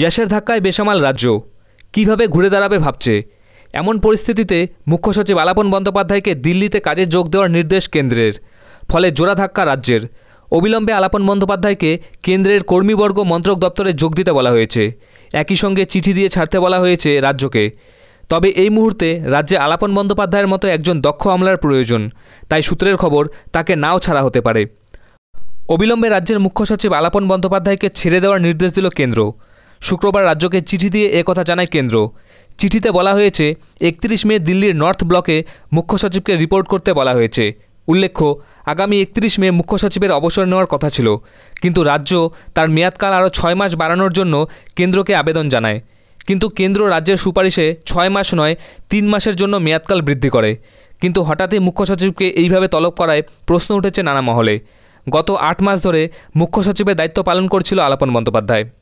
গ্যাসের ধাক্কায় বেসামাল রাজ্য কিভাবে ঘুরে দাঁড়াবে ভাবছে এমন পরিস্থিতিতে মুখ্য সচিব আলাপন বন্দ্যোপাধ্যায়কে দিল্লিতে কাজে যোগ দেওয়ার নির্দেশ কেন্দ্রের ফলে জোড়া ধাক্কা রাজ্যের অবিলম্বে আলাপন বন্দ্যোপাধ্যায়কে কেন্দ্রের কর্মীবর্গ মন্ত্রক দপ্তরে যোগ দিতে বলা হয়েছে একই সঙ্গে চিঠি দিয়ে ছাড়তে বলা হয়েছে রাজ্যকে তবে এই মুহূর্তে রাজ্যে আলাপন বন্দ্যোপাধ্যায়ের মতো একজন দক্ষ আমলার প্রয়োজন তাই সূত্রের খবর তাকে নাও ছাড়া হতে পারে অবিলম্বে রাজ্যের মুখ্য সচিব আলাপন বন্দ্যোপাধ্যায়কে ছেড়ে দেওয়ার নির্দেশ দিল কেন্দ্র শুক্রবার রাজ্যকে চিঠি দিয়ে কথা জানায় কেন্দ্র চিঠিতে বলা হয়েছে একত্রিশ মে দিল্লির নর্থ ব্লকে মুখ্য সচিবকে রিপোর্ট করতে বলা হয়েছে উল্লেখ্য আগামী একত্রিশ মে মুখ্য সচিবের অবসর নেওয়ার কথা ছিল কিন্তু রাজ্য তার মেয়াদকাল আরও ছয় মাস বাড়ানোর জন্য কেন্দ্রকে আবেদন জানায় কিন্তু কেন্দ্র রাজ্যের সুপারিশে ছয় মাস নয় তিন মাসের জন্য মেয়াদকাল বৃদ্ধি করে কিন্তু হঠাৎই মুখ্য সচিবকে এইভাবে তলব করায় প্রশ্ন উঠেছে নানা মহলে গত আট মাস ধরে মুখ্য সচিবের দায়িত্ব পালন করছিল আলাপন বন্দ্যোপাধ্যায়